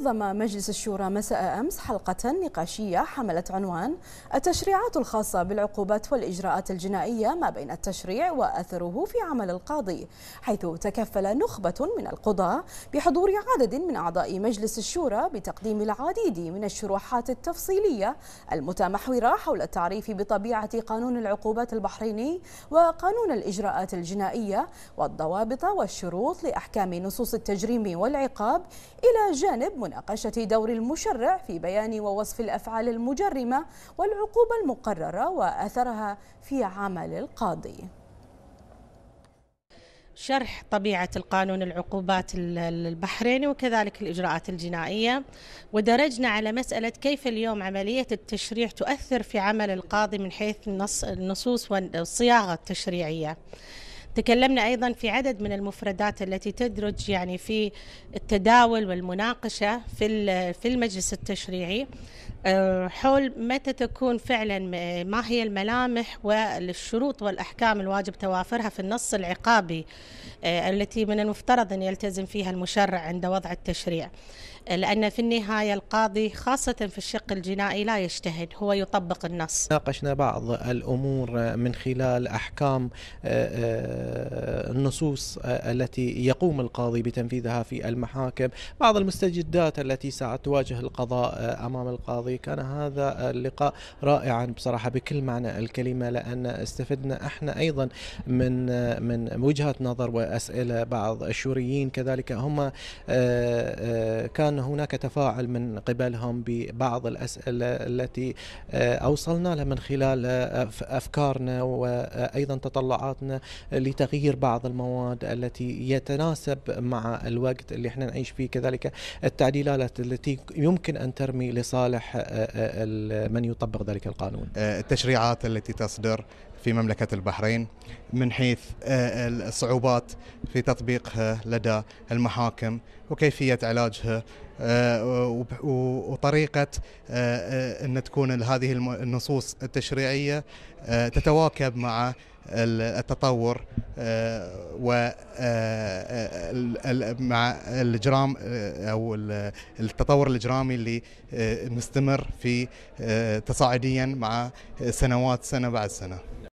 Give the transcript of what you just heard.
نظم مجلس الشورى مساء أمس حلقة نقاشية حملت عنوان التشريعات الخاصة بالعقوبات والإجراءات الجنائية ما بين التشريع وأثره في عمل القاضي حيث تكفل نخبة من القضاة بحضور عدد من أعضاء مجلس الشورى بتقديم العديد من الشروحات التفصيلية المتمحورة حول التعريف بطبيعة قانون العقوبات البحريني وقانون الإجراءات الجنائية والضوابط والشروط لأحكام نصوص التجريم والعقاب إلى جانب يجب مناقشة دور المشرع في بيان ووصف الأفعال المجرمة والعقوبة المقررة وأثرها في عمل القاضي شرح طبيعة القانون العقوبات البحريني وكذلك الإجراءات الجنائية ودرجنا على مسألة كيف اليوم عملية التشريع تؤثر في عمل القاضي من حيث النص النصوص والصياغة التشريعية تكلمنا أيضا في عدد من المفردات التي تدرج يعني في التداول والمناقشة في في المجلس التشريعي آه، حول متى تكون فعلا ما هي الملامح والشروط والأحكام الواجب توافرها في النص العقابي آه، التي من المفترض أن يلتزم فيها المشرع عند وضع التشريع آه، لأن في النهاية القاضي خاصة في الشق الجنائي لا يجتهد هو يطبق النص ناقشنا بعض الأمور من خلال أحكام النصوص التي يقوم القاضي بتنفيذها في المحاكم بعض المستجدات التي ساعات تواجه القضاء أمام القاضي الماضي كان هذا اللقاء رائعا بصراحة بكل معنى الكلمة لأن استفدنا احنا أيضا من من وجهات نظر وأسئلة بعض الشوريين كذلك هم آه، آه، كان هناك تفاعل من قبلهم ببعض الأسئلة التي آه، أوصلنا لها من خلال آه، أفكارنا وأيضا تطلعاتنا لتغيير بعض المواد التي يتناسب مع الوقت اللي احنا نعيش فيه كذلك التعديلات التي يمكن أن ترمي لصالح آه، من يطبق ذلك القانون التشريعات التي تصدر في مملكة البحرين من حيث آه، الصعوبات في تطبيقها لدى المحاكم وكيفية علاجها آه، وطريقة آه، أن تكون هذه النصوص التشريعية تتواكب مع التطور و مع الاجرام او التطور الاجرامي اللي مستمر في تصاعديا مع سنوات سنه بعد سنه